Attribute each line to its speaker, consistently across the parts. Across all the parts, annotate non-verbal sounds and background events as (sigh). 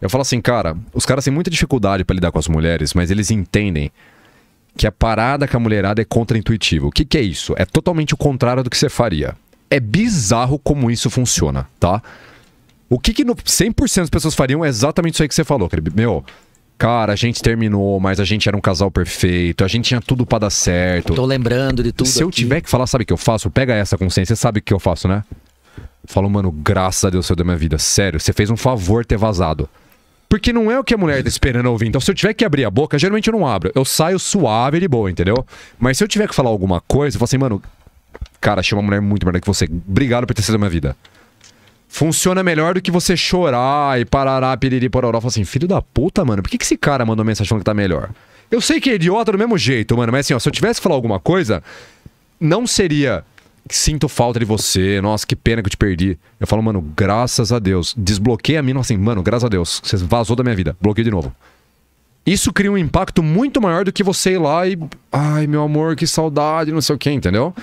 Speaker 1: Eu falo assim, cara, os caras têm muita dificuldade para lidar com as mulheres, mas eles entendem que a parada com a mulherada é contraintuitiva. O que, que é isso? É totalmente o contrário do que você faria. É bizarro como isso funciona, tá? O que, que no 100% das pessoas fariam é exatamente isso aí que você falou, Meu, cara, a gente terminou, mas a gente era um casal perfeito, a gente tinha tudo para dar certo. Tô lembrando de tudo. Se eu tiver que falar, sabe o que eu faço? Pega essa consciência, você sabe o que eu faço, né? Falo, mano, graças a Deus você deu minha vida. Sério, você fez um favor ter vazado. Porque não é o que a mulher tá esperando ouvir. Então, se eu tiver que abrir a boca, geralmente eu não abro. Eu saio suave de boa, entendeu? Mas se eu tiver que falar alguma coisa, eu falo assim, mano, cara, achei uma mulher muito melhor que você. Obrigado por ter sido a minha vida. Funciona melhor do que você chorar e parará, piriri, pororó. Fala assim, filho da puta, mano, por que, que esse cara mandou mensagem falando que tá melhor? Eu sei que é idiota do mesmo jeito, mano, mas assim, ó, se eu tivesse que falar alguma coisa, não seria sinto falta de você, nossa, que pena que eu te perdi. Eu falo, mano, graças a Deus. desbloqueei a mim, assim, mano, graças a Deus, você vazou da minha vida, bloqueei de novo. Isso cria um impacto muito maior do que você ir lá e. Ai, meu amor, que saudade, não sei o que, entendeu?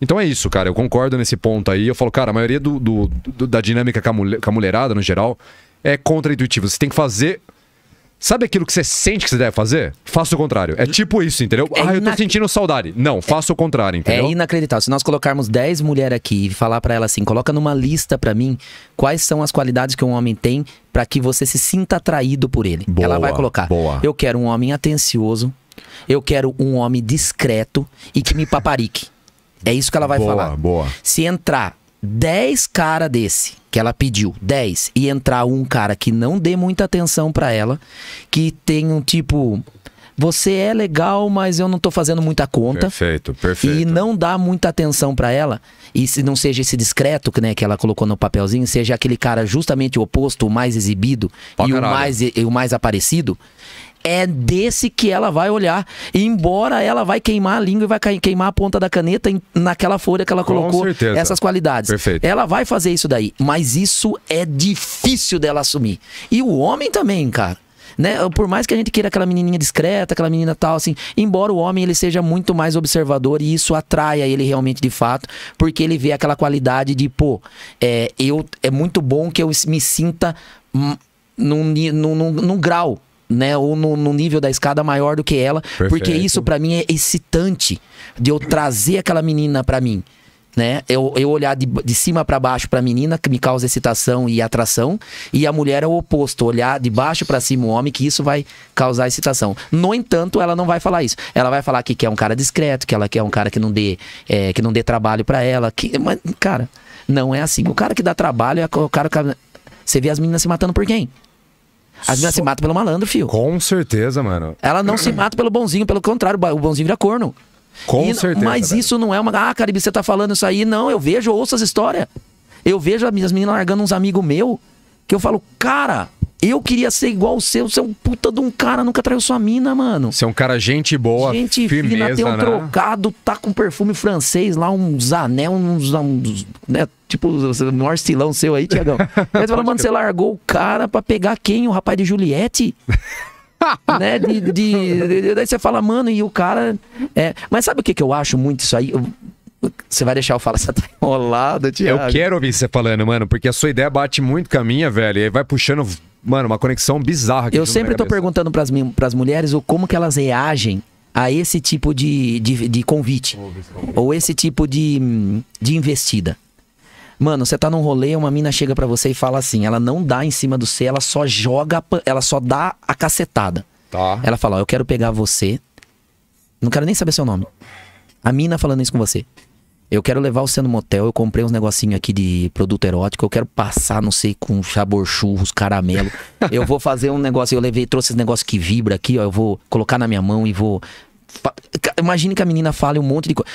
Speaker 1: Então é isso, cara. Eu concordo nesse ponto aí. Eu falo, cara, a maioria do, do, do da dinâmica com a, mulher, com a mulherada, no geral, é contra intuitiva Você tem que fazer Sabe aquilo que você sente que você deve fazer? Faça o contrário. É hum. tipo isso, entendeu? É ah, eu tô sentindo saudade. Não, é- faça o contrário, é
Speaker 2: entendeu? É inacreditável. Se nós colocarmos 10 mulheres aqui e falar para ela assim, coloca numa lista para mim quais são as qualidades que um homem tem para que você se sinta atraído por ele. Boa, ela vai colocar. Boa. Eu quero um homem atencioso, eu quero um homem discreto e que me paparique. é isso que ela vai boa, falar. Boa. Se entrar 10 cara desse que ela pediu, 10, e entrar um cara que não dê muita atenção para ela, que tem um tipo você é legal, mas eu não estou fazendo muita conta.
Speaker 1: Perfeito, perfeito.
Speaker 2: E não dá muita atenção para ela. E se não seja esse discreto né, que ela colocou no papelzinho, seja aquele cara justamente o oposto, o mais exibido e, o mais, e o mais aparecido, é desse que ela vai olhar. Embora ela vai queimar a língua e vai queimar a ponta da caneta naquela folha que ela colocou essas qualidades. Perfeito. Ela vai fazer isso daí, mas isso é difícil dela assumir. E o homem também, cara né? Por mais que a gente queira aquela menininha discreta, aquela menina tal, assim, embora o homem ele seja muito mais observador e isso atraia ele realmente de fato, porque ele vê aquela qualidade de, pô, é, eu, é muito bom que eu me sinta num, num, num, num grau, né, ou no, no, nível da escada maior do que ela, Perfeito. porque isso para mim é excitante de eu trazer aquela menina para mim né? Eu, eu olhar de, de cima para baixo para a menina, que me causa excitação e atração, e a mulher é o oposto, olhar de baixo para cima o homem, que isso vai causar excitação. No entanto, ela não vai falar isso. Ela vai falar que quer um cara discreto, que ela quer um cara que não dê, é, que não dê trabalho para ela. Que, mas, cara, não é assim. O cara que dá trabalho é o cara que. Você vê as meninas se matando por quem? As meninas se matam
Speaker 1: pelo malandro, fio. Com certeza, mano.
Speaker 2: Ela não se mata pelo bonzinho, pelo contrário, o bonzinho vira corno. Com e, certeza. Mas velho. isso não é uma. Ah, Caribe, você tá falando isso aí. Não, eu vejo, ouço as histórias. Eu vejo as meninas largando uns amigos meu que eu falo, cara, eu queria ser igual o seu. Você é um puta de um cara, nunca traiu sua mina, mano.
Speaker 1: Você é um cara gente boa,
Speaker 2: gente firmeza, fina, tem um né? trocado, tá com perfume francês lá, uns anel, uns. uns né? Tipo, o maior estilão seu aí, Tiagão. mas (laughs) você fala, mano, você largou o cara pra pegar quem? O rapaz de Juliette? (laughs) (laughs) né? De, de, de, daí você fala, mano, e o cara. É... Mas sabe o que, que eu acho muito isso aí? Eu... Você vai deixar eu falar, (laughs) você tá
Speaker 1: enrolado, Thiago. Eu quero ouvir você falando, mano, porque a sua ideia bate muito com a minha, velho. E vai puxando, mano, uma conexão bizarra. eu sempre tô cabeça.
Speaker 2: perguntando pras, pras mulheres o como que elas reagem a esse tipo de, de, de convite. Ou esse tipo de, de investida. Mano, você tá num rolê, uma mina chega para você e fala assim, ela não dá em cima do C, ela só joga, ela só dá a cacetada. Tá. Ela fala, ó, eu quero pegar você. Não quero nem saber seu nome. A mina falando isso com você. Eu quero levar você no motel, eu comprei uns negocinho aqui de produto erótico, eu quero passar, não sei, com sabor churros, caramelo. eu vou fazer um negócio, eu levei, trouxe esse negócio que vibra aqui, ó, eu vou colocar na minha mão e vou Imagine que a menina fale um monte de coisa.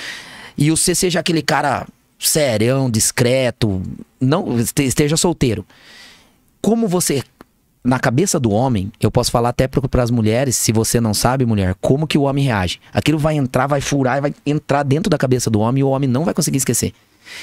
Speaker 2: E o CC já é aquele cara serião, discreto, não esteja solteiro. Como você na cabeça do homem, eu posso falar até para as mulheres, se você não sabe, mulher, como que o homem reage. Aquilo vai entrar, vai furar, vai entrar dentro da cabeça do homem e o homem não vai conseguir esquecer.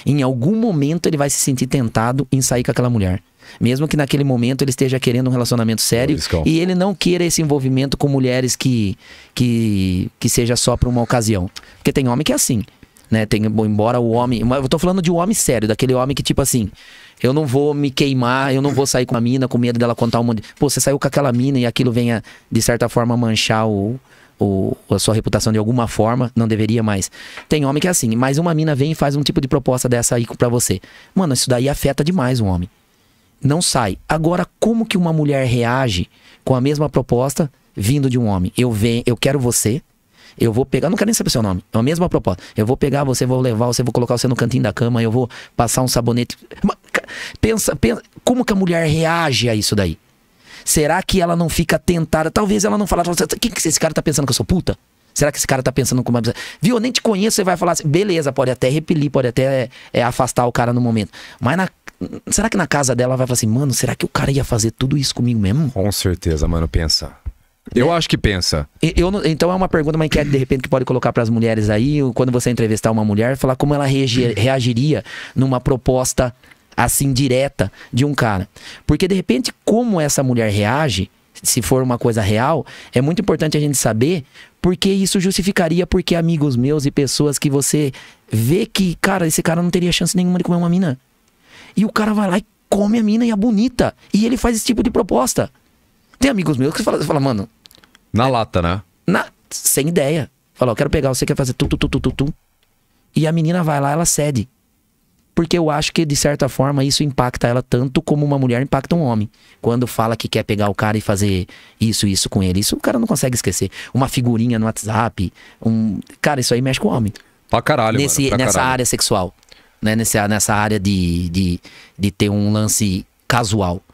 Speaker 2: Em algum momento ele vai se sentir tentado em sair com aquela mulher. Mesmo que naquele momento ele esteja querendo um relacionamento sério e ele não queira esse envolvimento com mulheres que que, que seja só para uma ocasião. Porque tem homem que é assim. Né? Tem, embora o homem. Eu tô falando de um homem sério, daquele homem que, tipo assim, eu não vou me queimar, eu não vou sair com a mina com medo dela contar um monte. De... Pô, você saiu com aquela mina e aquilo venha, de certa forma, manchar o, o, a sua reputação de alguma forma, não deveria mais. Tem homem que é assim, mas uma mina vem e faz um tipo de proposta dessa aí pra você. Mano, isso daí afeta demais um homem. Não sai. Agora, como que uma mulher reage com a mesma proposta vindo de um homem? Eu venho, eu quero você, eu vou pegar, não quero nem saber seu nome. É a mesma proposta. Eu vou pegar você, vou levar você, vou colocar você no cantinho da cama, eu vou passar um sabonete. Pensa, pensa como que a mulher reage a isso daí? Será que ela não fica tentada? Talvez ela não fale, o assim, que, que esse cara tá pensando que eu sou puta? Será que esse cara tá pensando com uma. Viu, eu nem te conheço, você vai falar assim, beleza, pode até repelir, pode até é, afastar o cara no momento. Mas na... será que na casa dela vai falar assim, mano, será que o cara ia fazer tudo isso comigo mesmo? Com certeza, mano, pensa.
Speaker 1: Eu né? acho que pensa.
Speaker 2: Eu, eu, então é uma pergunta, uma enquete de repente que pode colocar para as mulheres aí, quando você entrevistar uma mulher, falar como ela reagir, reagiria numa proposta assim direta de um cara. Porque de repente como essa mulher reage, se for uma coisa real, é muito importante a gente saber, porque isso justificaria porque amigos meus e pessoas que você vê que, cara, esse cara não teria chance nenhuma de comer uma mina. E o cara vai lá e come a mina e a é bonita. E ele faz esse tipo de proposta. Tem amigos meus que falam, fala, mano,
Speaker 1: na é. lata, né?
Speaker 2: Na, sem ideia. Falou, quero pegar, você quer fazer tu, tu, tu, tu, tu, tu. E a menina vai lá, ela cede. Porque eu acho que, de certa forma, isso impacta ela tanto como uma mulher impacta um homem. Quando fala que quer pegar o cara e fazer isso, isso com ele. Isso o cara não consegue esquecer. Uma figurinha no WhatsApp. Um... Cara, isso aí mexe com o homem. Pra
Speaker 1: caralho, Nesse, mano, pra Nessa caralho. área
Speaker 2: sexual. Né? Nessa, nessa área de, de, de ter um lance casual.